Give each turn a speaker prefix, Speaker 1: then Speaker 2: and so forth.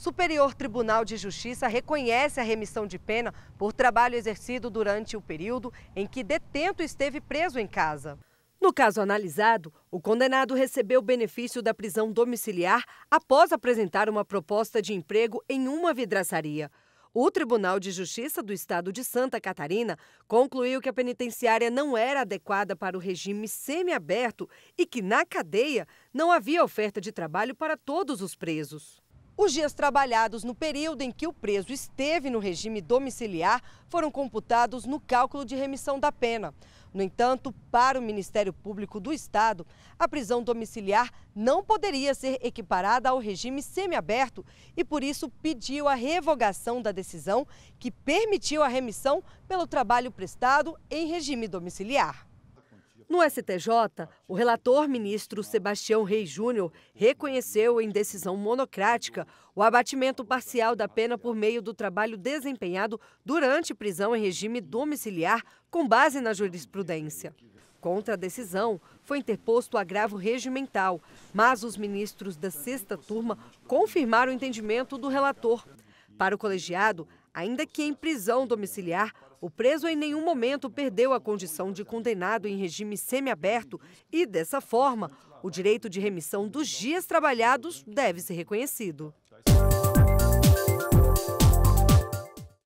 Speaker 1: Superior Tribunal de Justiça reconhece a remissão de pena por trabalho exercido durante o período em que detento esteve preso em casa. No caso analisado, o condenado recebeu o benefício da prisão domiciliar após apresentar uma proposta de emprego em uma vidraçaria. O Tribunal de Justiça do Estado de Santa Catarina concluiu que a penitenciária não era adequada para o regime semiaberto e que, na cadeia, não havia oferta de trabalho para todos os presos. Os dias trabalhados no período em que o preso esteve no regime domiciliar foram computados no cálculo de remissão da pena. No entanto, para o Ministério Público do Estado, a prisão domiciliar não poderia ser equiparada ao regime semiaberto e, por isso, pediu a revogação da decisão que permitiu a remissão pelo trabalho prestado em regime domiciliar. No STJ, o relator ministro Sebastião Rei Júnior reconheceu em decisão monocrática o abatimento parcial da pena por meio do trabalho desempenhado durante prisão em regime domiciliar com base na jurisprudência. Contra a decisão, foi interposto o agravo regimental, mas os ministros da sexta turma confirmaram o entendimento do relator. Para o colegiado, Ainda que em prisão domiciliar, o preso em nenhum momento perdeu a condição de condenado em regime semiaberto e, dessa forma, o direito de remissão dos dias trabalhados deve ser reconhecido.